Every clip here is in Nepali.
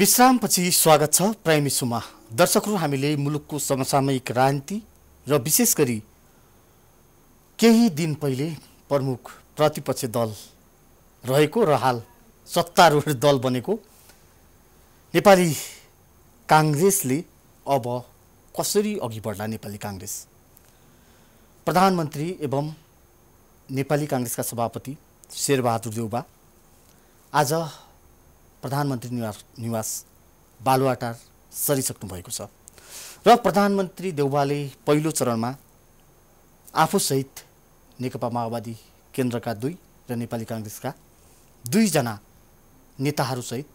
विश्रामपछि स्वागत छ प्राइम इसुमा दर्शकहरू हामीले मुलुकको समसामयिक राजनीति र विशेष गरी केही दिन पहिले प्रमुख प्रतिपक्ष दल रहेको र हाल सत्तारूढ दल बनेको नेपाली काङ्ग्रेसले अब कसरी अघि बढ्ला नेपाली काङ्ग्रेस प्रधानमन्त्री एवं नेपाली काङ्ग्रेसका सभापति शेरबहादुर देउबा आज प्रधानमन्त्री निवास निवास बालुवाटार सरिसक्नु भएको छ र प्रधानमन्त्री देउबाले पहिलो चरणमा आफूसहित नेकपा माओवादी केन्द्रका दुई र नेपाली काङ्ग्रेसका दुईजना नेताहरूसहित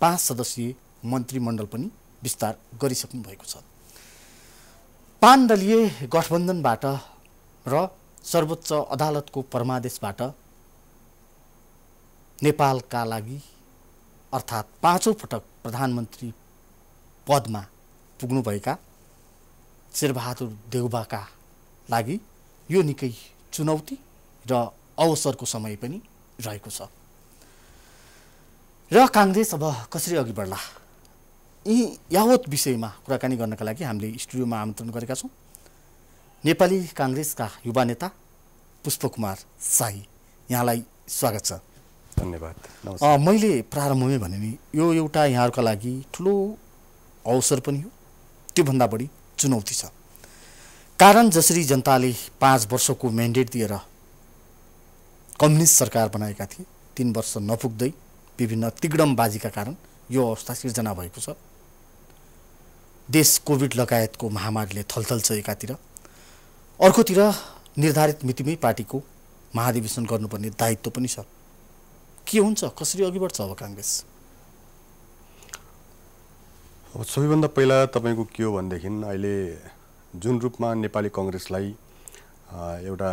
पाँच सदस्यीय मन्त्रीमण्डल पनि विस्तार गरिसक्नु भएको छ पान दलीय गठबन्धनबाट र सर्वोच्च अदालतको परमादेशबाट नेपालका लागि अर्थात् पाँचौँ पटक प्रधानमन्त्री पदमा पुग्नुभएका शेरबहादुर देउबाका लागि यो निकै चुनौती र अवसरको समय पनि रहेको छ र काङ्ग्रेस अब कसरी अघि बढ्ला यी यावत विषयमा कुराकानी गर्नका लागि हामीले स्टुडियोमा आमन्त्रण गरेका छौँ नेपाली काङ्ग्रेसका युवा नेता पुष्पकुमार साई यहाँलाई स्वागत छ धन्यवाद मैले प्रारम्भमै भने नि यो एउटा यहाँहरूका लागि ठुलो अवसर पनि हो त्योभन्दा बढी चुनौती छ कारण जसरी जनताले पाँच वर्षको म्यान्डेट दिएर कम्युनिस्ट सरकार बनाएका थिए तिन वर्ष नपुग्दै विभिन्न बाजीका कारण यो अवस्था सिर्जना भएको छ देश कोभिड लगायतको महामारीले थलथल छ एकातिर अर्कोतिर निर्धारित मितिमै पार्टीको महाधिवेशन गर्नुपर्ने दायित्व पनि छ के हुन्छ कसरी अघि बढ्छ अब काङ्ग्रेस अब सबैभन्दा पहिला तपाईँको के हो भनेदेखि अहिले जुन रूपमा नेपाली कङ्ग्रेसलाई एउटा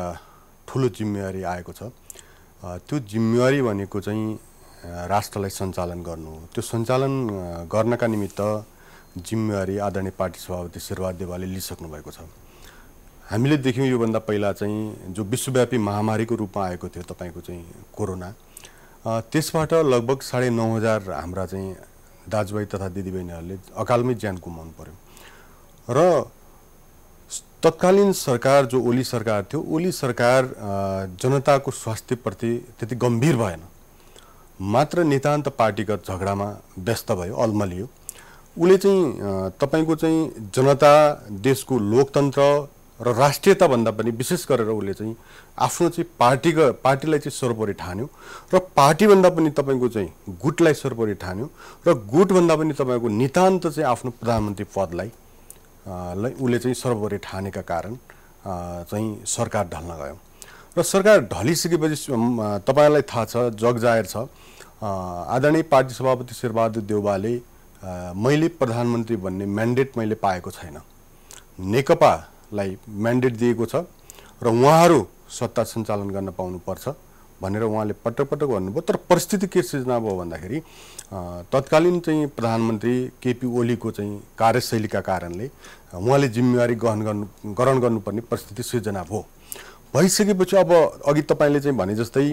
ठुलो जिम्मेवारी आएको छ त्यो जिम्मेवारी भनेको चाहिँ राष्ट्रलाई सञ्चालन गर्नु हो त्यो सञ्चालन गर्नका निमित्त जिम्मेवारी आदरणीय पार्टी सभापति शेरबहादुर देवालले लिइसक्नु भएको छ हामीले देख्यौँ योभन्दा पहिला चाहिँ जो विश्वव्यापी महामारीको रूपमा आएको थियो तपाईँको चाहिँ कोरोना त्यसबाट लगभग साढे नौ हजार हाम्रा चाहिँ दाजुभाइ तथा दिदीबहिनीहरूले अकालमै ज्यान गुमाउनु पर्यो र तत्कालीन सरकार जो ओली सरकार थियो ओली सरकार जनताको स्वास्थ्यप्रति त्यति गम्भीर भएन मात्र नितान्त पार्टीगत झगडामा व्यस्त भयो अल्मलियो उसले चाहिँ तपाईँको चाहिँ जनता देशको लोकतन्त्र र राष्ट्रियताभन्दा पनि विशेष गरेर उसले चाहिँ आफ्नो चाहिँ पार्टीको पार्टीलाई चाहिँ सर्वोपरि ठान्यो र पार्टीभन्दा पनि तपाईँको चाहिँ गुटलाई सर्वोपरि ठान्यो र गुटभन्दा पनि तपाईँको नितान्त चाहिँ आफ्नो प्रधानमन्त्री पदलाई लाई उसले चाहिँ सर्वोपरि ठानेका कारण चाहिँ सरकार ढल्न गयो र सरकार ढलिसकेपछि तपाईँलाई थाहा छ जग जाहेर छ आदरणीय पार्टी सभापति शेरबहादुर देउबाले मैले प्रधानमन्त्री भन्ने म्यान्डेट मैले पाएको छैन नेकपा लाई म्यान्डेट दिएको छ र उहाँहरू सत्ता सञ्चालन गर्न पाउनुपर्छ भनेर उहाँले पटक पटक भन्नुभयो तर परिस्थिति के सृजना भयो भन्दाखेरि तत्कालीन चाहिँ प्रधानमन्त्री केपी ओलीको चाहिँ कार्यशैलीका कारणले उहाँले जिम्मेवारी गहन गर्नु ग्रहण गर्नुपर्ने परिस्थिति सृजना भयो भइसकेपछि अब अघि तपाईँले चाहिँ भने जस्तै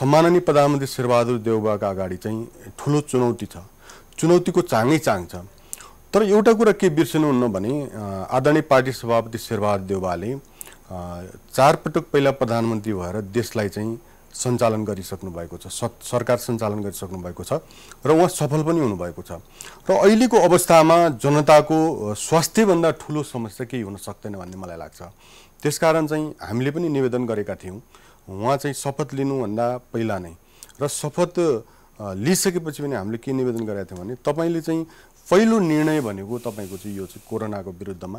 सम्माननीय प्रधानमन्त्री शेरबहादुर देउबाका अगाडि चाहिँ ठुलो चुनौती छ चुनौतीको चाङै चाङ छ तर एउटा कुरा के बिर्सिनुहुन्न भने आदरणीय पार्टी सभापति शेरबहादुर देवालले चारपटक पहिला प्रधानमन्त्री भएर देशलाई चाहिँ सञ्चालन गरिसक्नु भएको छ सरकार सञ्चालन गरिसक्नु भएको छ र उहाँ सफल पनि हुनुभएको छ र अहिलेको अवस्थामा जनताको स्वास्थ्यभन्दा ठुलो समस्या केही हुन सक्दैन भन्ने मलाई लाग्छ त्यसकारण चाहिँ हामीले पनि निवेदन गरेका थियौँ उहाँ चाहिँ शपथ लिनुभन्दा पहिला नै र शपथ लिइसकेपछि पनि हामीले के निवेदन गरेका थियौँ भने तपाईँले चाहिँ पहिलो निर्णय भनेको तपाईँको चाहिँ यो चाहिँ कोरोनाको विरुद्धमा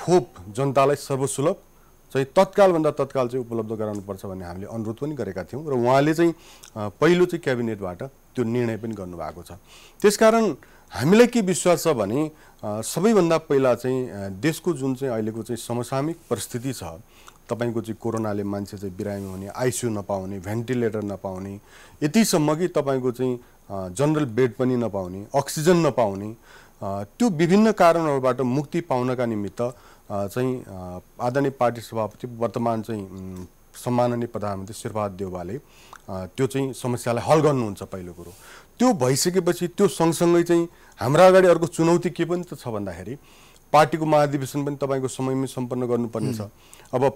खोप जनतालाई सर्वसुलभ चाहिँ तत्कालभन्दा तत्काल चाहिँ उपलब्ध गराउनुपर्छ भन्ने हामीले अनुरोध पनि गरेका थियौँ र उहाँले चाहिँ पहिलो चाहिँ क्याबिनेटबाट त्यो निर्णय पनि गर्नुभएको छ त्यसकारण हामीलाई के विश्वास छ भने सबैभन्दा पहिला चाहिँ देशको जुन चाहिँ अहिलेको चाहिँ समसामिक परिस्थिति छ तपाईँको चाहिँ कोरोनाले मान्छे चाहिँ बिरामी हुने आइसियु नपाउने भेन्टिलेटर नपाउने यतिसम्म कि तपाईँको चाहिँ जनरल बेड पनि नपाउने अक्सिजन नपाउने त्यो विभिन्न कारणहरूबाट मुक्ति पाउनका निमित्त चाहिँ आदरणीय पार्टी सभापति वर्तमान चाहिँ सम्माननीय प्रधानमन्त्री शेरबहादुर देवालले त्यो चाहिँ समस्यालाई हल गर्नुहुन्छ पहिलो कुरो त्यो भइसकेपछि त्यो सँगसँगै चाहिँ हाम्रा अगाडि अर्को चुनौती के पनि त छ भन्दाखेरि पार्टीको महाधिवेशन पनि तपाईँको समयमै सम्पन्न गर्नुपर्ने छ अब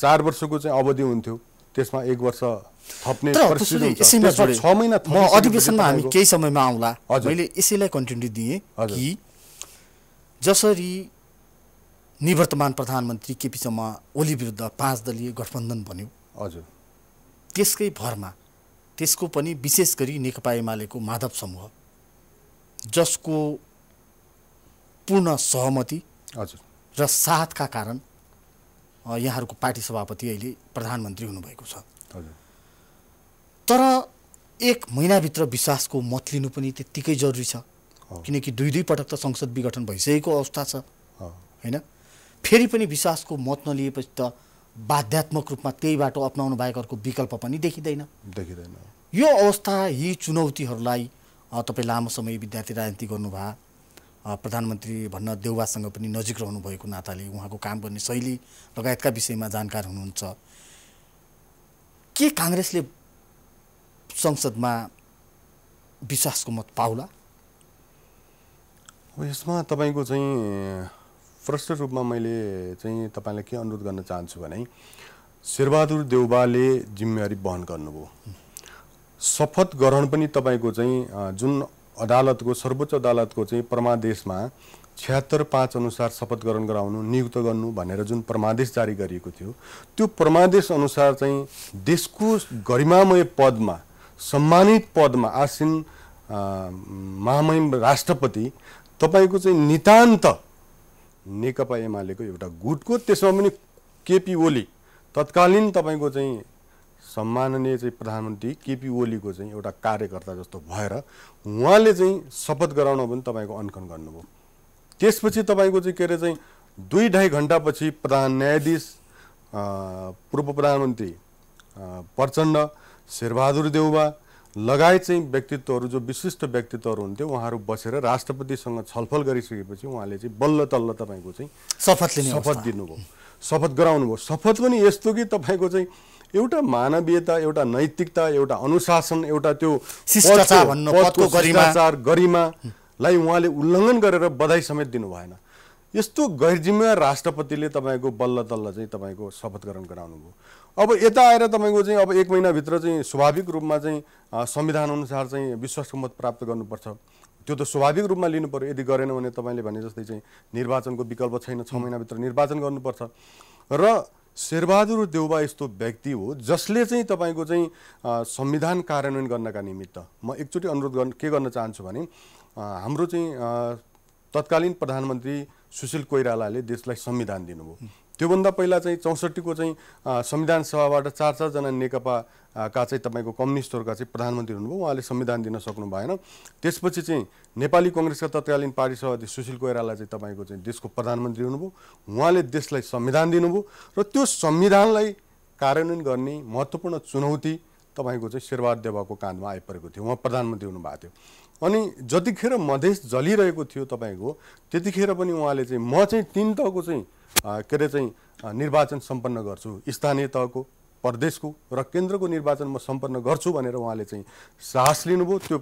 चार वर्षको चाहिँ अवधि हुन्थ्यो त्यसमा एक वर्ष थप्ने छ महिना म अधिवेशनमा हामी केही समयमा आउँला मैले यसैलाई कन्टिन्यू दिएँ कि जसरी निवर्तमान प्रधानमन्त्री केपी शर्मा ओली विरुद्ध पाँच दलीय गठबन्धन बन्यो हजुर त्यसकै भरमा त्यसको पनि विशेष गरी नेकपा एमालेको माधव समूह जसको पूर्ण सहमति हजुर र साथका कारण यहाँहरूको पार्टी सभापति अहिले प्रधानमन्त्री हुनुभएको छ तर एक महिनाभित्र विश्वासको मत लिनु पनि त्यत्तिकै जरुरी छ किनकि दुई दुई पटक त संसद विघटन भइसकेको अवस्था छ होइन फेरि पनि विश्वासको मत नलिएपछि त बाध्यात्मक रूपमा त्यही बाटो अप्नाउनु बाहेक अर्को विकल्प पनि देखिँदैन देखिँदैन यो अवस्था यी चुनौतीहरूलाई तपाईँ लामो समय विद्यार्थी राजनीति गर्नुभयो प्रधानमन्त्री भन्न देउवासँग पनि नजिक रहनुभएको नाताले उहाँको काम गर्ने शैली लगायतका विषयमा जानकार हुनुहुन्छ के काङ्ग्रेसले संसदमा विश्वासको मत पाउला यसमा तपाईँको चाहिँ प्रष्ट रूपमा मैले चाहिँ तपाईँलाई के अनुरोध गर्न चाहन्छु भने शेरबहादुर देउबाले जिम्मेवारी वहन गर्नुभयो शपथ ग्रहण पनि तपाईँको चाहिँ जुन अदालतको सर्वोच्च अदालतको चाहिँ परमादेशमा छिहत्तर पाँच अनुसार शपथ ग्रहण गराउनु नियुक्त गर्नु भनेर जुन परमादेश जारी गरिएको थियो त्यो परमादेश अनुसार चाहिँ देशको गरिमामय पदमा सम्मानित पदमा आसिन महामहिम राष्ट्रपति तपाईँको चाहिँ नितान्त नेकपा एमालेको एउटा गुटको त्यसमा पनि केपी ओली तत्कालीन तपाईँको चाहिँ सम्माननीय चाहिँ प्रधानमन्त्री केपी ओलीको चाहिँ एउटा कार्यकर्ता जस्तो भएर उहाँले चाहिँ शपथ गराउन पनि तपाईँको अनखन गर्नुभयो त्यसपछि तपाईँको चाहिँ के अरे चाहिँ दुई ढाई घन्टापछि प्रधान न्यायाधीश पूर्व प्रधानमन्त्री प्रचण्ड शेरबहादुर देउबा लगायत चाहिँ व्यक्तित्वहरू जो विशिष्ट व्यक्तित्वहरू हुन्थ्यो उहाँहरू बसेर राष्ट्रपतिसँग छलफल गरिसकेपछि उहाँले चाहिँ बल्ल तल्ल तपाईँको चाहिँ शपथ लिने शपथ दिनुभयो शपथ गराउनु भयो शपथ पनि यस्तो कि तपाईँको चाहिँ एउटा मानवीयता एउटा नैतिकता एउटा अनुशासन एउटा त्यो शिष्टाचार गरिमालाई उहाँले उल्लङ्घन गरेर बधाई समेत दिनु भएन यस्तो गैरजिम्मेवार राष्ट्रपतिले तपाईँको बल्ल तल्ल चाहिँ तपाईँको शपथ गराउनु गराउनुभयो अब यता आएर तपाईँको चाहिँ अब एक महिनाभित्र चाहिँ स्वाभाविक रूपमा चाहिँ संविधान अनुसार चाहिँ विश्वासको मत प्राप्त गर्नुपर्छ त्यो त स्वाभाविक रूपमा लिनु पऱ्यो यदि गरेन भने तपाईँले भने जस्तै चाहिँ निर्वाचनको विकल्प छैन छ महिनाभित्र निर्वाचन गर्नुपर्छ र शेरबहादुर देउबा यस्तो व्यक्ति हो जसले चाहिँ तपाईँको चाहिँ संविधान कार्यान्वयन गर्नका निमित्त म एकचोटि अनुरोध गर्न के गर्न चाहन्छु भने हाम्रो चाहिँ तत्कालीन प्रधानमन्त्री सुशील कोइरालाले देशलाई संविधान दिनुभयो त्योभन्दा पहिला चाहिँ चौसठीको चाहिँ संविधान सभाबाट चार चारजना नेकपा का चाहिँ तपाईँको कम्युनिस्टहरूका चाहिँ प्रधानमन्त्री हुनुभयो उहाँले संविधान दिन सक्नु भएन त्यसपछि चाहिँ नेपाली कङ्ग्रेसका तत्कालीन पार्टी सभापति सुशील कोइराला चाहिँ तपाईँको चाहिँ देशको प्रधानमन्त्री हुनुभयो उहाँले देशलाई संविधान दिनुभयो र त्यो संविधानलाई कार्यान्वयन गर्ने महत्त्वपूर्ण चुनौती तपाईँको चाहिँ शेरबहादुर देवाको काँधमा आइपरेको थियो उहाँ प्रधानमन्त्री हुनुभएको थियो अनि जतिखेर मधेस जलिरहेको थियो तपाईँको त्यतिखेर पनि उहाँले चाहिँ म चाहिँ तिन तहको चाहिँ के अरे चाहिँ निर्वाचन सम्पन्न गर्छु स्थानीय तहको प्रदेशको र केन्द्रको निर्वाचन म सम्पन्न गर्छु भनेर उहाँले चाहिँ साहस लिनुभयो त्यो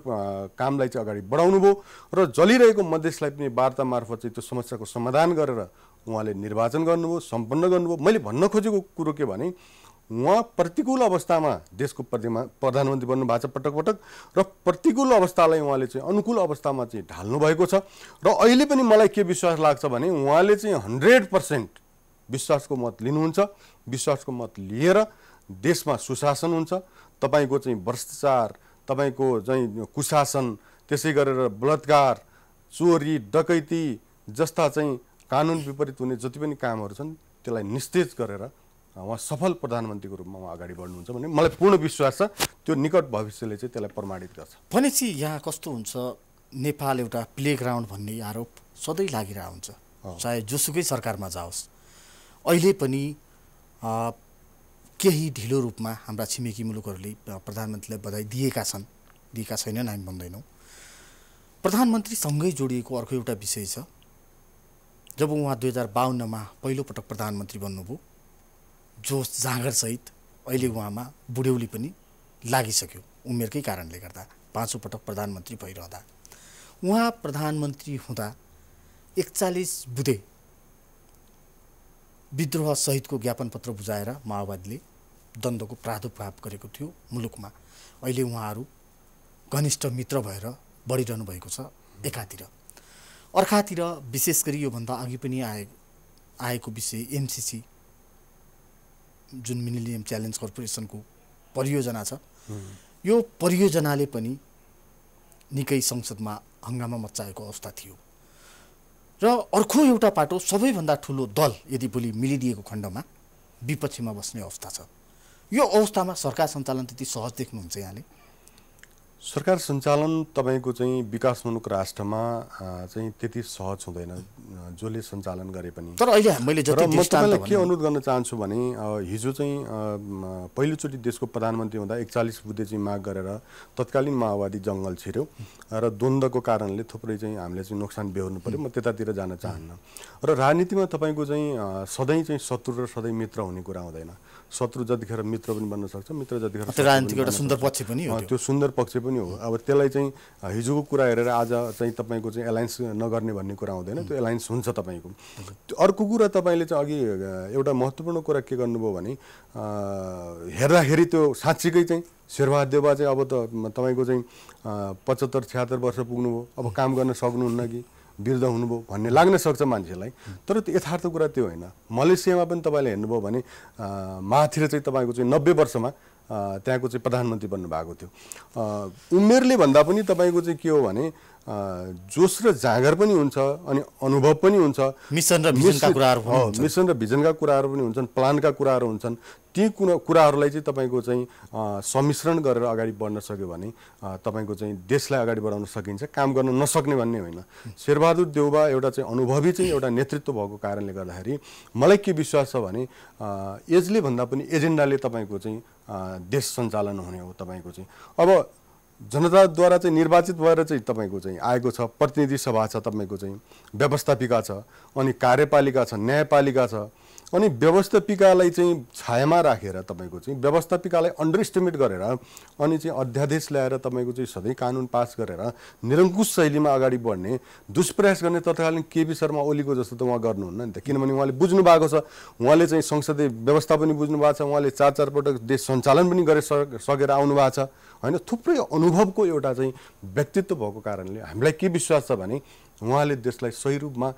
कामलाई चाहिँ अगाडि बढाउनु भयो र जलिरहेको मधेसलाई पनि वार्ता मार्फत चाहिँ त्यो समस्याको समाधान गरेर उहाँले निर्वाचन गर्नुभयो सम्पन्न गर्नुभयो मैले भन्न खोजेको कुरो के भने उहाँ प्रतिकूल अवस्थामा देशको प्रतिमा प्रधानमन्त्री बन्नु भएको छ पटक पटक र प्रतिकूल अवस्थालाई उहाँले चाहिँ अनुकूल अवस्थामा चाहिँ ढाल्नु भएको छ र अहिले पनि मलाई के विश्वास लाग्छ भने उहाँले चाहिँ हन्ड्रेड पर्सेन्ट विश्वासको मत लिनुहुन्छ विश्वासको मत लिएर देशमा सुशासन हुन्छ तपाईँको चाहिँ भ्रष्टाचार तपाईँको चाहिँ कुशासन त्यसै गरेर बलात्कार चोरी डकैती जस्ता चाहिँ कानुन विपरीत हुने जति पनि कामहरू छन् त्यसलाई निस्तेज गरेर उहाँ सफल प्रधानमन्त्रीको रूपमा उहाँ अगाडि बढ्नुहुन्छ भने मलाई पूर्ण विश्वास छ त्यो निकट भविष्यले चाहिँ त्यसलाई प्रमाणित गर्छ भनेपछि यहाँ कस्तो हुन्छ नेपाल एउटा प्लेग्राउन्ड भन्ने आरोप सधैँ लागिरहेको हुन्छ चाहे जोसुकै सरकारमा जाओस् अहिले पनि केही ढिलो रूपमा हाम्रा छिमेकी मुलुकहरूले प्रधानमन्त्रीलाई बधाई दिएका छन् दिएका छैनन् हामी भन्दैनौँ प्रधानमन्त्रीसँगै जोडिएको अर्को एउटा विषय छ जब उहाँ दुई हजार बाहन्नमा पहिलोपटक प्रधानमन्त्री बन्नुभयो जोस जाँगरसहित अहिले उहाँमा बुढ्यौली पनि लागिसक्यो उमेरकै कारणले गर्दा पाँचौँ पटक प्रधानमन्त्री भइरहँदा उहाँ प्रधानमन्त्री हुँदा एकचालिस बुधे विद्रोहसहितको ज्ञापनपत्र बुझाएर माओवादीले द्वन्द्वको प्रादुर्भाव गरेको थियो मुलुकमा अहिले उहाँहरू घनिष्ठ मित्र भएर बढिरहनु भएको छ एकातिर अर्कातिर विशेष गरी योभन्दा अघि पनि आए आएको विषय एमसिसी जुन मिनिलियम च्यालेन्ज कर्पोरेसनको परियोजना छ यो परियोजनाले पनि निकै संसदमा हङ्गामा मचाएको अवस्था थियो र अर्को एउटा पाटो सबैभन्दा ठुलो दल यदि भोलि मिलिदिएको खण्डमा विपक्षमा बस्ने अवस्था छ यो अवस्थामा सरकार सञ्चालन त्यति सहज देख्नुहुन्छ यहाँले सरकार सञ्चालन तपाईँको चाहिँ विकासोन्मुख राष्ट्रमा चाहिँ त्यति सहज हुँदैन जसले सञ्चालन गरे पनि तर अहिले मैले जति म तपाईँलाई के अनुरोध गर्न चाहन्छु भने हिजो चाहिँ पहिलोचोटि देशको प्रधानमन्त्री हुँदा एकचालिस बुद्धे चाहिँ माग गरेर तत्कालीन माओवादी जङ्गल छिर्यो र द्वन्द्वको कारणले थुप्रै चाहिँ हामीले चाहिँ नोक्सान बेहोर्नु पऱ्यो म त्यतातिर जान चाहन्न र राजनीतिमा तपाईँको चाहिँ सधैँ चाहिँ शत्रु र सधैँ मित्र हुने कुरा हुँदैन शत्रु जतिखेर मित्र पनि बन्न सक्छ मित्र जतिखेर राजनीतिको एउटा सुन्दर पक्ष पनि हो त्यो सुन्दर पक्ष पनि हो अब त्यसलाई चाहिँ हिजोको कुरा हेरेर आज चाहिँ तपाईँको चाहिँ एलायन्स नगर्ने भन्ने कुरा हुँदैन त्यो एलायन्स हुन्छ तपाईँको अर्को कुरा तपाईँले चाहिँ अघि एउटा महत्त्वपूर्ण कुरा के गर्नुभयो भने हेर्दाखेरि त्यो साँच्चीकै चाहिँ शेरबहादेवा चाहिँ अब त तपाईँको चाहिँ पचहत्तर छ्याहत्तर वर्ष पुग्नुभयो अब काम गर्न सक्नुहुन्न कि विरुद्ध हुनुभयो भन्ने लाग्न सक्छ मान्छेलाई तर त्यो यथार्थ कुरा त्यो होइन मलेसियामा पनि तपाईँले हेर्नुभयो भने माथिर चाहिँ तपाईँको चाहिँ नब्बे वर्षमा त्यहाँको चाहिँ प्रधानमन्त्री बन्नुभएको थियो उमेरले भन्दा पनि तपाईँको चाहिँ के हो भने जोस र जाँगर पनि हुन्छ अनि अनुभव पनि हुन्छ मिसन र मिसनका कुराहरू मिसन र भिजनका कुराहरू पनि हुन्छन् प्लानका कुराहरू हुन्छन् ती कुन कुराहरूलाई चाहिँ तपाईँको चाहिँ सम्मिश्रण गरेर अगाडि बढ्न सक्यो भने तपाईँको चाहिँ देशलाई अगाडि बढाउन सकिन्छ काम गर्न नसक्ने भन्ने होइन शेरबहादुर देउबा एउटा चाहिँ अनुभवी चाहिँ एउटा नेतृत्व भएको कारणले गर्दाखेरि मलाई के विश्वास छ भने एजले भन्दा पनि एजेन्डाले तपाईँको चाहिँ देश सञ्चालन हुने हो तपाईँको चाहिँ अब जनताद्वारा चाहिँ निर्वाचित भएर चाहिँ तपाईँको चाहिँ आएको छ प्रतिनिधि सभा छ तपाईँको चाहिँ व्यवस्थापिका छ अनि कार्यपालिका छ न्यायपालिका छ अनि व्यवस्थापिकालाई चाहिँ छायामा राखेर तपाईँको चाहिँ व्यवस्थापिकालाई अन्डर इस्टिमेट गरेर अनि चाहिँ अध्यादेश ल्याएर तपाईँको चाहिँ सधैँ कानुन पास गरेर निरङ्कुश शैलीमा अगाडि बढ्ने दुष्प्रयास गर्ने तत्कालीन केपी शर्मा ओलीको जस्तो त उहाँ गर्नुहुन्न नि त किनभने उहाँले बुझ्नु भएको छ उहाँले चाहिँ संसदीय व्यवस्था पनि बुझ्नु भएको छ उहाँले चार चारपटक देश सञ्चालन पनि गरे सकेर आउनु भएको छ होइन थुप्रै अनुभवको एउटा चाहिँ व्यक्तित्व भएको कारणले हामीलाई के विश्वास छ भने उहाँले देशलाई सही रूपमा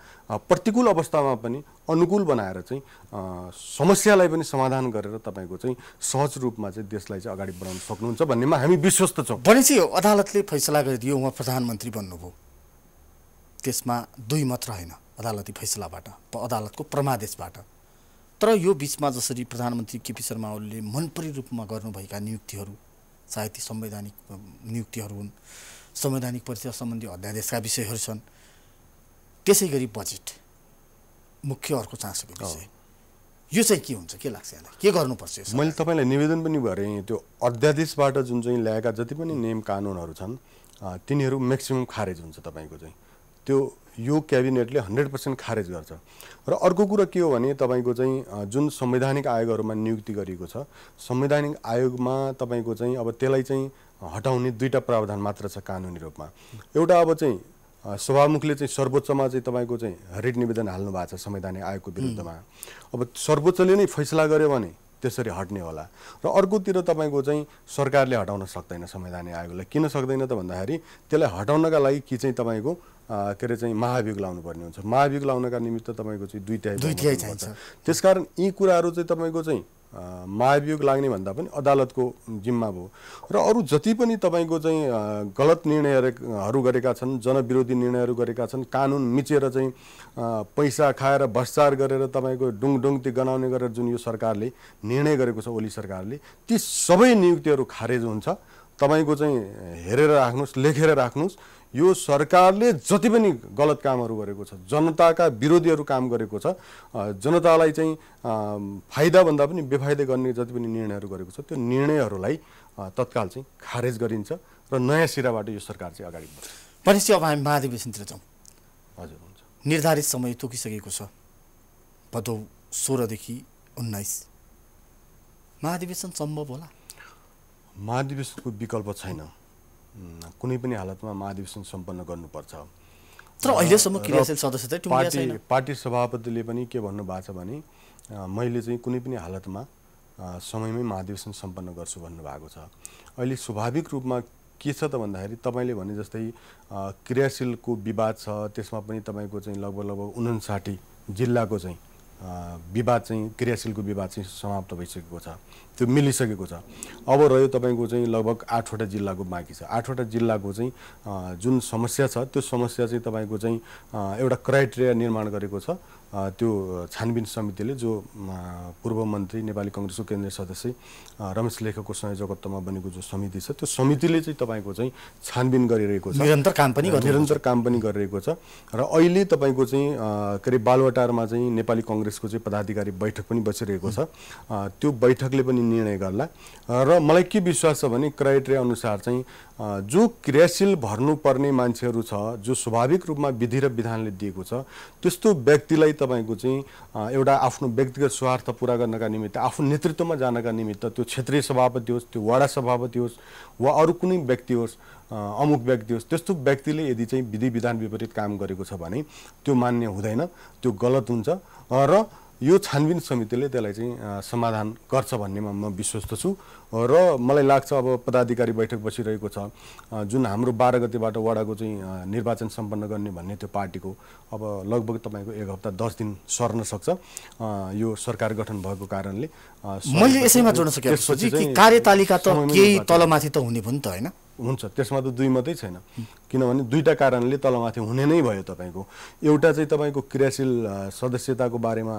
प्रतिकूल अवस्थामा पनि अनुकूल बनाएर चाहिँ समस्यालाई पनि समाधान गरेर तपाईँको चाहिँ सहज रूपमा चाहिँ देशलाई चाहिँ अगाडि बढाउन सक्नुहुन्छ भन्नेमा हामी विश्वस्त छौँ भनेपछि अदालतले फैसला गरिदियो उहाँ प्रधानमन्त्री बन्नुभयो त्यसमा दुई मात्र होइन अदालती फैसलाबाट अदालतको प्रमादेशबाट तर यो बिचमा जसरी प्रधानमन्त्री केपी शर्मा ओलीले मनपरी रूपमा गर्नुभएका नियुक्तिहरू चाहे ती संवैधानिक नियुक्तिहरू हुन् संवैधानिक परिचय सम्बन्धी अध्यादेशका विषयहरू छन् त्यसै गरी बजेट मुख्य अर्को चासो विषय यो चाहिँ के हुन्छ के लाग्छ यसलाई के गर्नुपर्छ मैले तपाईँलाई निवेदन पनि गरेँ त्यो अध्यादेशबाट जुन चाहिँ ल्याएका जति पनि नियम कानुनहरू छन् तिनीहरू म्याक्सिमम् खारेज हुन्छ तपाईँको चाहिँ त्यो यो क्याबिनेटले हन्ड्रेड पर्सेन्ट खारेज गर्छ र अर्को कुरा के हो भने तपाईँको चाहिँ जुन संवैधानिक आयोगहरूमा नियुक्ति गरिएको छ संवैधानिक आयोगमा तपाईँको चाहिँ अब त्यसलाई चाहिँ हटाउने दुईवटा प्रावधान मात्र छ कानुनी रूपमा एउटा अब चाहिँ सभामुखले चाहिँ सर्वोच्चमा चाहिँ तपाईँको चाहिँ रिट निवेदन हाल्नु भएको छ संवैधानिक आयोगको विरुद्धमा अब सर्वोच्चले नै फैसला गर्यो भने त्यसरी हट्ने होला र अर्कोतिर तपाईँको चाहिँ सरकारले हटाउन सक्दैन संवैधानिक आयोगलाई किन सक्दैन त भन्दाखेरि त्यसलाई हटाउनका लागि कि चाहिँ तपाईँको के अरे चाहिँ महाभियोग लाउनुपर्ने हुन्छ महाभियोग लाउनका निमित्त तपाईँको चाहिँ दुई दुईटाइ चाहिन्छ त्यसकारण यी कुराहरू चाहिँ तपाईँको चाहिँ महाभियोग लाग्ने भन्दा पनि अदालतको जिम्मा भयो र अरू जति पनि तपाईँको चाहिँ गलत निर्णयहरू गरेका छन् जनविरोधी निर्णयहरू गरेका छन् कानुन मिचेर चाहिँ पैसा खाएर भ्रष्टाचार गरेर तपाईँको डुङडुङ्ती गनाउने गरेर जुन यो सरकारले निर्णय गरेको छ ओली सरकारले ती सबै नियुक्तिहरू खारेज हुन्छ तपाईँको चाहिँ हेरेर राख्नुहोस् लेखेर राख्नुहोस् यो सरकारले जति पनि गलत कामहरू गरेको छ जनताका विरोधीहरू काम गरेको छ जनतालाई चाहिँ फाइदाभन्दा पनि बेफाइदा गर्ने जति पनि निर्णयहरू गरेको छ त्यो निर्णयहरूलाई तत्काल चाहिँ खारेज गरिन्छ र नयाँ सिराबाट यो सरकार चाहिँ अगाडि बढ्छ भनेपछि अब हामी महाधिवेशनतिर जाउँ हजुर हुन्छ निर्धारित समय तोकिसकेको छ भदौ सोह्रदेखि उन्नाइस महाधिवेशन सम्भव होला महाधिवेशनको विकल्प छैन कुनै पनि हालतमा महाधिवेशन सम्पन्न गर्नुपर्छ तर अहिलेसम्म क्रियाशील सदस्य पार्टी पार्टी सभापतिले पनि के भन्नुभएको छ भने मैले चाहिँ कुनै पनि हालतमा समयमै महाधिवेशन सम्पन्न गर्छु भन्नुभएको छ अहिले स्वाभाविक रूपमा के छ त भन्दाखेरि तपाईँले भने जस्तै क्रियाशीलको विवाद छ त्यसमा पनि तपाईँको चाहिँ लगभग लगभग उन्साठी जिल्लाको चाहिँ विवाद चाहिँ क्रियाशीलको विवाद चाहिँ समाप्त भइसकेको छ त्यो मिलिसकेको छ अब रह्यो तपाईँको चाहिँ लगभग आठवटा जिल्लाको बाँकी छ आठवटा जिल्लाको चाहिँ जुन समस्या छ त्यो समस्या चाहिँ तपाईँको चाहिँ एउटा क्राइटेरिया निर्माण गरेको छ त्यो छानबिन समितिले जो पूर्व मन्त्री नेपाली कङ्ग्रेसको केन्द्रीय सदस्य रमेश लेखकको संयोजकत्वमा बनेको जो समिति छ त्यो समितिले चाहिँ तपाईँको चाहिँ छानबिन गरिरहेको छ निरन्तर काम पनि निरन्तर काम पनि गरिरहेको छ र अहिले तपाईँको चाहिँ के अरे बालवाटारमा चाहिँ नेपाली कङ्ग्रेसको चाहिँ पदाधिकारी बैठक पनि बसिरहेको छ त्यो बैठकले पनि निर्णय गर्ला र मलाई के विश्वास छ भने क्राइटेरिया अनुसार चाहिँ जो क्रियाशील भर्नुपर्ने मान्छेहरू छ जो स्वाभाविक रूपमा विधि र विधानले दिएको छ त्यस्तो व्यक्तिलाई तपाईँको चाहिँ एउटा आफ्नो व्यक्तिगत स्वार्थ पुरा गर्नका निमित्त आफ्नो नेतृत्वमा जानका निमित्त त्यो क्षेत्रीय सभापति होस् त्यो वडा सभापति होस् वा अरू कुनै व्यक्ति होस् अमुक व्यक्ति होस् त्यस्तो व्यक्तिले यदि चाहिँ विधि विधान विपरीत काम गरेको छ भने त्यो मान्य हुँदैन त्यो गलत हुन्छ र यो छानबिन समितिले त्यसलाई चाहिँ समाधान गर्छ भन्नेमा म विश्वस्त छु र मलाई लाग्छ अब पदाधिकारी बैठक बसिरहेको छ जुन हाम्रो बाह्र गतिबाट वडाको चाहिँ निर्वाचन सम्पन्न गर्ने भन्ने त्यो पार्टीको अब लगभग तपाईँको एक हप्ता दस दिन सर्न सक्छ यो सरकार गठन भएको कारणले मैले यसैमा जोड्न कार्यतालिका त केही तलमाथि त हुने भयो त होइन हुन्छ त्यसमा त दुई मात्रै छैन किनभने दुईवटा कारणले तलमाथि हुने नै भयो तपाईँको एउटा चाहिँ तपाईँको क्रियाशील सदस्यताको बारेमा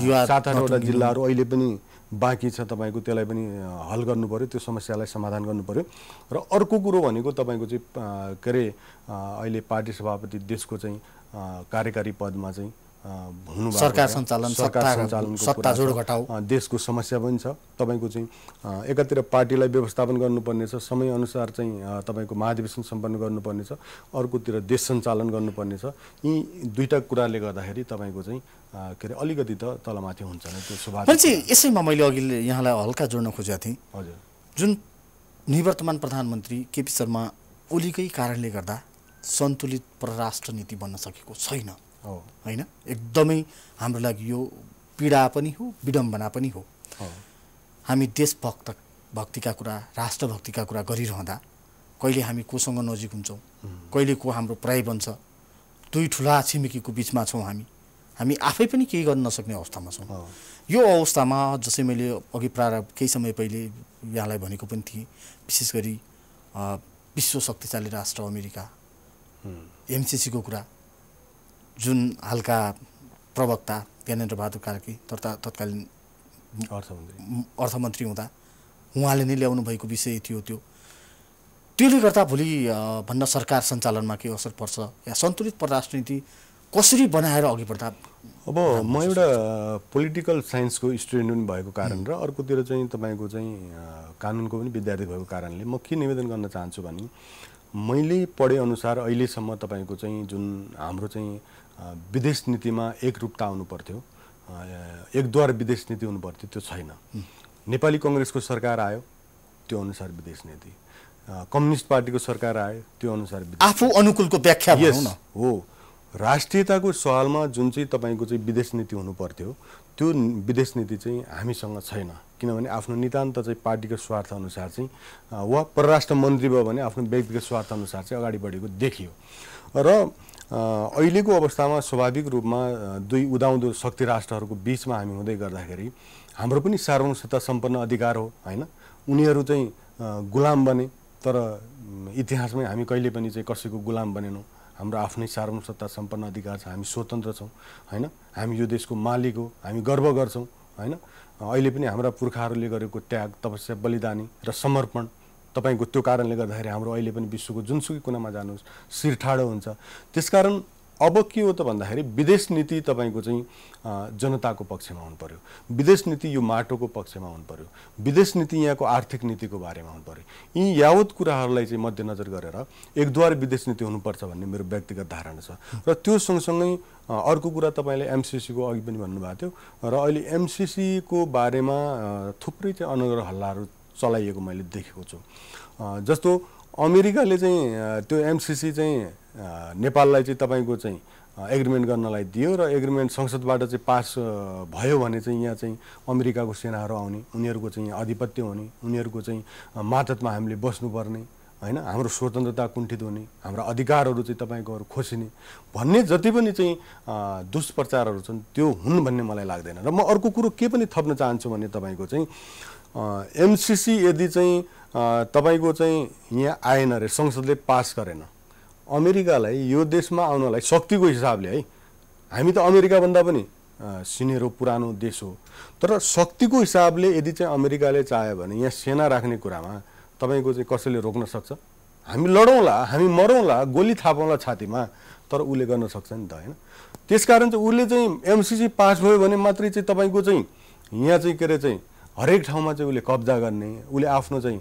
सात आठवटा जिल्लाहरू अहिले पनि बाँकी छ तपाईँको त्यसलाई पनि हल गर्नु पऱ्यो त्यो समस्यालाई समाधान गर्नु पऱ्यो र अर्को कुरो भनेको तपाईँको चाहिँ के अरे अहिले पार्टी सभापति देशको चाहिँ कार्यकारी पदमा चाहिँ सरकार सञ्चालन सरकार सञ्चालन सत्ता जोड घटाउ देशको समस्या पनि छ तपाईँको चाहिँ एकातिर पार्टीलाई व्यवस्थापन गर्नुपर्नेछ समयअनुसार चाहिँ तपाईँको महाधिवेशन सम्पन्न गर्नुपर्नेछ अर्कोतिर देश सञ्चालन गर्नुपर्नेछ यी दुईवटा कुराले गर्दाखेरि तपाईँको चाहिँ के अरे अलिकति त तलमाथि हुन्छ त्यो स्वभाव यसैमा मैले अघि यहाँलाई हल्का जोड्न खोजेको थिएँ हजुर जुन निवर्तमान प्रधानमन्त्री केपी शर्मा ओलीकै कारणले गर्दा सन्तुलित परराष्ट्र नीति बन्न सकेको छैन होइन एकदमै हाम्रो लागि यो पीडा पनि हो विडम्बना पनि हो हामी देशभक्त भक्तिका कुरा राष्ट्रभक्तिका कुरा गरिरहँदा कहिले हामी कोसँग नजिक हुन्छौँ कहिले को हाम्रो प्राय बन्छ दुई ठुला छिमेकीको बिचमा छौँ हामी हामी आफै पनि केही गर्न नसक्ने अवस्थामा छौँ यो अवस्थामा जसै मैले अघि प्रारम्भ केही समय पहिले यहाँलाई भनेको पनि थिएँ विशेष गरी विश्व शक्तिशाली राष्ट्र अमेरिका एमसिसीको कुरा जुन हालका प्रवक्ता ज्ञानेन्द्र बहादुर कार्की तथा तत्कालीन अर्थमन्त्री अर्थमन्त्री हुँदा उहाँले नै ल्याउनु भएको विषय थियो त्यो त्यसले गर्दा भोलि भन्न सरकार सञ्चालनमा के असर पर्छ या सन्तुलित राजनीति कसरी बनाएर अघि बढ्दा अब म एउटा पोलिटिकल साइन्सको स्टुडेन्ट पनि भएको कारण र अर्कोतिर चाहिँ तपाईँको चाहिँ कानुनको पनि विद्यार्थी भएको कारणले म के निवेदन गर्न चाहन्छु भने मैले पढेअनुसार अहिलेसम्म तपाईँको चाहिँ जुन हाम्रो चाहिँ विदेश नीतिमा एकरूपता आउनु पर्थ्यो एकद्वार विदेश नीति हुनु पर्थ्यो त्यो छैन नेपाली कङ्ग्रेसको सरकार आयो त्यो अनुसार विदेश नीति कम्युनिस्ट पार्टीको सरकार आयो त्यो अनुसार आफू अनुकूलको व्याख्या हो राष्ट्रियताको सवालमा जुन चाहिँ तपाईँको चाहिँ विदेश नीति हुनु पर्थ्यो त्यो विदेश नीति चाहिँ हामीसँग छैन किनभने आफ्नो नितान्त चाहिँ पार्टीको स्वार्थ अनुसार चाहिँ वा परराष्ट्र मन्त्री भयो भने आफ्नो व्यक्तिगत अनुसार चाहिँ अगाडि बढेको देखियो र अहिलेको अवस्थामा स्वाभाविक रूपमा दुई उदाउँदो शक्ति राष्ट्रहरूको बिचमा हामी हुँदै गर्दाखेरि हाम्रो पनि सार्वसत्ता सम्पन्न अधिकार हो होइन उनीहरू चाहिँ गुलाम बने तर इतिहासमै हामी कहिले पनि चाहिँ कसैको गुलाम बनेनौँ हाम्रो आफ्नै सार्वसत्ता सम्पन्न अधिकार छ हामी स्वतन्त्र छौँ होइन हामी यो देशको मालिक हो हामी गर्व गर्छौँ होइन अहिले पनि हाम्रा पुर्खाहरूले गरेको त्याग तपस्या बलिदानी र समर्पण तपाईँको त्यो कारणले गर्दाखेरि हाम्रो अहिले पनि विश्वको जुनसुकै कुनामा जानुहोस् शिर ठाडो हुन्छ त्यसकारण अब के हो त भन्दाखेरि विदेश नीति तपाईँको चाहिँ जनताको पक्षमा हुनु पऱ्यो विदेश नीति यो माटोको पक्षमा हुनु पऱ्यो विदेश नीति यहाँको आर्थिक नीतिको बारेमा हुनु पऱ्यो यी यावत कुराहरूलाई चाहिँ मध्यनजर गरेर एकद्वार विदेश नीति हुनुपर्छ भन्ने मेरो व्यक्तिगत धारणा छ र त्यो सँगसँगै अर्को कुरा तपाईँले एमसिसीको अघि पनि भन्नुभएको थियो र अहिले एमसिसीको बारेमा थुप्रै चाहिँ अनग्रह हल्लाहरू चलाइएको मैले देखेको छु जस्तो अमेरिकाले चाहिँ त्यो एमसिसी चाहिँ नेपाललाई चाहिँ तपाईँको चाहिँ एग्रिमेन्ट गर्नलाई दियो र एग्रिमेन्ट संसदबाट चाहिँ पास भयो भने चाहिँ यहाँ चाहिँ अमेरिकाको सेनाहरू आउने उनीहरूको चाहिँ आधिपत्य हुने उनीहरूको चाहिँ माततमा हामीले बस्नुपर्ने होइन हाम्रो स्वतन्त्रता कुण्ठित हुने हाम्रो अधिकारहरू चाहिँ तपाईँकोहरू खोसिने भन्ने जति पनि चाहिँ दुष्प्रचारहरू छन् त्यो हुन् भन्ने मलाई लाग्दैन र म अर्को कुरो के पनि थप्न चाहन्छु भने तपाईँको चाहिँ एमसिसी यदि चाहिँ तपाईँको चाहिँ यहाँ आएन अरे संसदले पास गरेन अमेरिकालाई यो देशमा आउनलाई शक्तिको हिसाबले है हामी त अमेरिकाभन्दा पनि सिनेरो पुरानो देश हो तर शक्तिको हिसाबले यदि चाहिँ अमेरिकाले चाह्यो भने यहाँ सेना राख्ने कुरामा तपाईँको चाहिँ कसैले रोक्न सक्छ हामी लडौँला हामी मरौँला गोली थापौँला छातीमा तर उसले गर्न सक्छ नि त होइन त्यस कारण चाहिँ उसले चाहिँ एमसिसी पास भयो भने मात्रै चाहिँ तपाईँको चाहिँ यहाँ चाहिँ के अरे चाहिँ हरेक ठाउँमा चाहिँ उसले कब्जा गर्ने उसले आफ्नो चाहिँ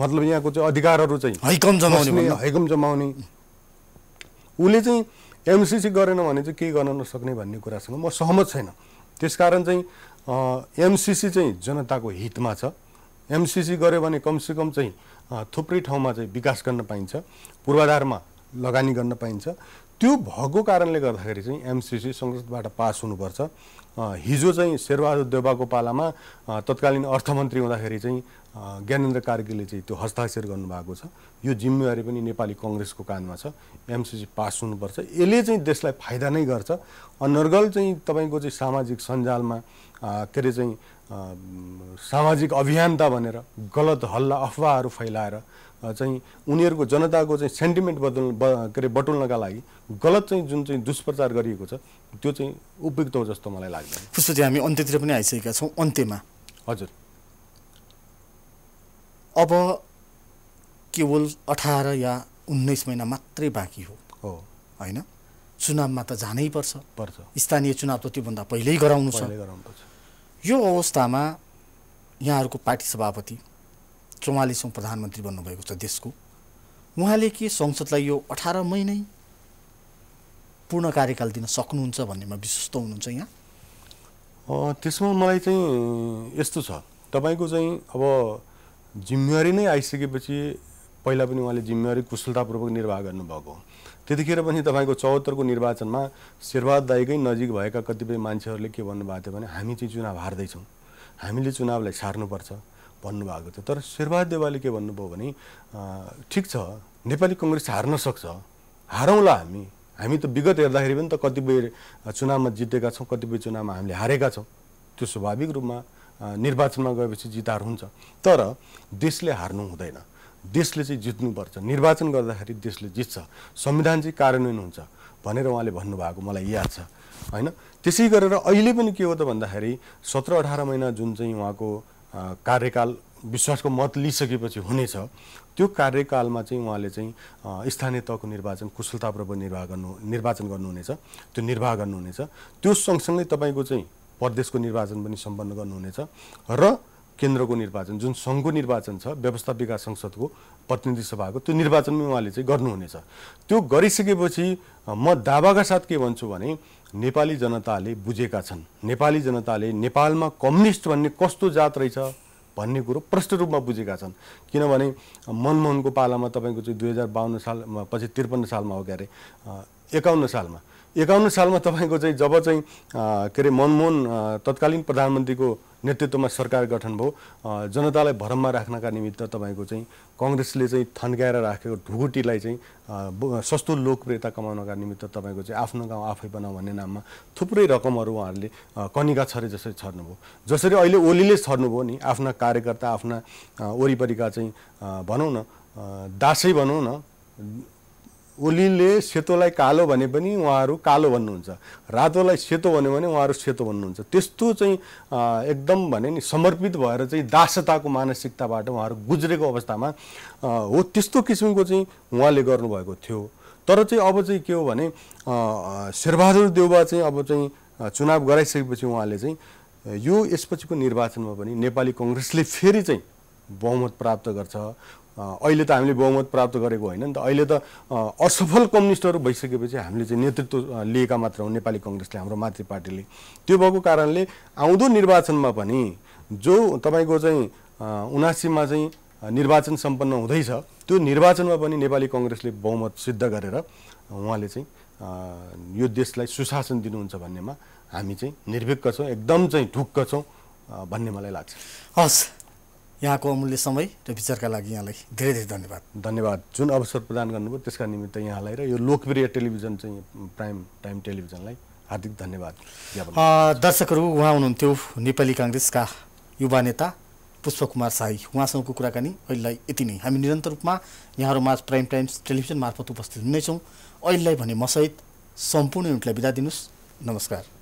मतलब यहाँको चाहिँ अधिकारहरू चाहिँ हैकम जमाउने हैकम जमाउने उसले चाहिँ एमसिसी गरेन भने चाहिँ केही गर्न नसक्ने भन्ने कुरासँग म सहमत छैन त्यसकारण चाहिँ एमसिसी चाहिँ जनताको हितमा छ एमसिसी गऱ्यो भने कमसेकम चाहिँ थुप्रै ठाउँमा चाहिँ विकास गर्न पाइन्छ पूर्वाधारमा लगानी गर्न पाइन्छ त्यो भएको कारणले गर्दाखेरि चाहिँ एमसिसी संसदबाट पास हुनुपर्छ हिजो चाहिँ शेरबहादुर देवाको पालामा तत्कालीन अर्थमन्त्री हुँदाखेरि चाहिँ ज्ञानेन्द्र कार्कीले चाहिँ त्यो हस्ताक्षर गर्नुभएको छ यो जिम्मेवारी पनि नेपाली कङ्ग्रेसको कानमा छ एमसिसी पास हुनुपर्छ यसले चाहिँ देशलाई फाइदा नै गर्छ अनर्गल चाहिँ तपाईँको चाहिँ सामाजिक सञ्जालमा के अरे चाहिँ सामाजिक अभियन्ता भनेर गलत हल्ला अफवाहहरू फैलाएर चाहिँ उनीहरूको जनताको चाहिँ सेन्टिमेन्ट बदल के अरे बटुल्नका लागि गलत चाहिँ जुन चाहिँ दुष्प्रचार गरिएको छ त्यो चाहिँ उपयुक्त हो जस्तो मलाई लाग्दैन त्यसपछि हामी अन्त्यतिर पनि आइसकेका छौँ अन्त्यमा हजुर अब केवल अठार या उन्नाइस महिना मात्रै बाँकी हो हो होइन चुनावमा त जानै पर्छ पर्छ स्थानीय चुनाव त त्योभन्दा पहिल्यै गराउनु छ यो अवस्थामा यहाँहरूको पार्टी सभापति चौवालिसौँ प्रधानमन्त्री बन्नुभएको छ देशको उहाँले के संसदलाई यो अठार महिनै पूर्ण कार्यकाल दिन सक्नुहुन्छ भन्नेमा विश्वस्त हुनुहुन्छ यहाँ त्यसमा मलाई चाहिँ यस्तो छ तपाईँको चाहिँ अब जिम्मेवारी नै आइसकेपछि पहिला पनि उहाँले जिम्मेवारी कुशलतापूर्वक निर्वाह गर्नुभएको हो त्यतिखेर पनि तपाईँको चौहत्तरको निर्वाचनमा दाईकै नजिक भएका कतिपय मान्छेहरूले के भन्नुभएको थियो भने हामी चाहिँ चुनाव हार्दैछौँ हामीले चुनावलाई सार्नुपर्छ भन्नुभएको थियो तर शेरबहादुर देवालले के भन्नुभयो भने ठिक छ नेपाली कङ्ग्रेस हार्न सक्छ हारौँला हामी हामी त विगत हेर्दाखेरि पनि त कतिपय चुनावमा जितेका छौँ कतिपय चुनावमा हामीले हारेका छौँ त्यो स्वाभाविक रूपमा निर्वाचनमा गएपछि जितार हुन्छ तर देशले हार्नु हुँदैन देशले चाहिँ जित्नुपर्छ निर्वाचन गर्दाखेरि देशले जित्छ संविधान चाहिँ कार्यान्वयन हुन्छ भनेर उहाँले भन्नुभएको मलाई याद छ होइन त्यसै गरेर अहिले पनि के हो त भन्दाखेरि सत्र अठार महिना जुन चाहिँ उहाँको कार्यकाल विश्वासको मत लिइसकेपछि हुनेछ त्यो कार्यकालमा चाहिँ उहाँले चाहिँ स्थानीय तहको निर्वाचन कुशलतापूर्वक निर्वाह गर्नु निर्वाचन गर्नुहुनेछ त्यो निर्वाह गर्नुहुनेछ त्यो सँगसँगै तपाईँको चाहिँ प्रदेशको निर्वाचन पनि सम्पन्न गर्नुहुनेछ र केन्द्रको निर्वाचन जुन सङ्घको निर्वाचन छ व्यवस्था विकास संसदको प्रतिनिधि सभाको त्यो निर्वाचनमै उहाँले चाहिँ गर्नुहुनेछ त्यो गरिसकेपछि म दावाका साथ के भन्छु भने नेपाली जनताले बुझेका छन् नेपाली जनताले नेपालमा कम्युनिस्ट भन्ने कस्तो जात रहेछ भन्ने कुरो प्रष्ट रूपमा बुझेका छन् किनभने मनमोहनको पालामा तपाईँको चाहिँ दुई हजार बाहन्न सालमा पछि त्रिपन्न सालमा हो क्यारे एकाउन्न सालमा एकाउन्न सालमा तपाईँको चाहिँ जब चाहिँ के अरे मनमोहन तत्कालीन प्रधानमन्त्रीको नेतृत्वमा सरकार गठन भयो जनतालाई भरममा राख्नका निमित्त तपाईँको चाहिँ कङ्ग्रेसले चाहिँ थन्काएर राखेको ढुकुटीलाई चाहिँ सस्तो लोकप्रियता कमाउनका निमित्त तपाईँको चाहिँ आफ्नो गाउँ आफै बनाऊ भन्ने नाममा थुप्रै रकमहरू उहाँहरूले कनिका छरे जसरी छर्नुभयो जसरी अहिले ओलीले छर्नुभयो नि आफ्ना कार्यकर्ता आफ्ना वरिपरिका चाहिँ भनौँ न दासै भनौँ न ओलीले सेतोलाई कालो भने पनि उहाँहरू कालो भन्नुहुन्छ रातोलाई सेतो भन्यो भने उहाँहरू सेतो भन्नुहुन्छ त्यस्तो चाहिँ एकदम भने नि समर्पित भएर चाहिँ दासताको मानसिकताबाट उहाँहरू गुज्रेको अवस्थामा हो त्यस्तो किसिमको चाहिँ उहाँले गर्नुभएको थियो तर चाहिँ अब चाहिँ के हो भने शेरबहादुर देउबा चाहिँ अब चाहिँ चुनाव गराइसकेपछि उहाँले चाहिँ यो यसपछिको निर्वाचनमा पनि नेपाली कङ्ग्रेसले फेरि चाहिँ बहुमत प्राप्त गर्छ अहिले त हामीले बहुमत प्राप्त गरेको होइन नि त अहिले त असफल कम्युनिस्टहरू भइसकेपछि हामीले चाहिँ नेतृत्व लिएका मात्र हौँ नेपाली कङ्ग्रेसले हाम्रो मातृ पार्टीले त्यो भएको कारणले आउँदो निर्वाचनमा पनि जो तपाईँको चाहिँ उनासीमा चाहिँ निर्वाचन सम्पन्न हुँदैछ त्यो निर्वाचनमा पनि नेपाली कङ्ग्रेसले बहुमत सिद्ध गरेर उहाँले चाहिँ यो देशलाई सुशासन दिनुहुन्छ भन्नेमा हामी चाहिँ निर्भिक्क छौँ एकदम चाहिँ ढुक्क छौँ भन्ने मलाई लाग्छ हस् यहाँको अमूल्य समय र विचारका लागि यहाँलाई धेरै धेरै धन्यवाद धन्यवाद जुन अवसर प्रदान गर्नुभयो त्यसका निमित्त यहाँलाई र यो लोकप्रिय टेलिभिजन चाहिँ प्राइम टाइम टेलिभिजनलाई हार्दिक धन्यवाद दर्शकहरू उहाँ हुनुहुन्थ्यो नेपाली काङ्ग्रेसका युवा नेता पुष्पकुमार साई उहाँसँगको कुराकानी अहिलेलाई यति नै हामी निरन्तर रूपमा यहाँहरूमा प्राइम टाइम्स टेलिभिजन मार्फत उपस्थित हुनेछौँ अहिलेलाई भने मसहित सम्पूर्ण युनिटलाई बिदा दिनुहोस् नमस्कार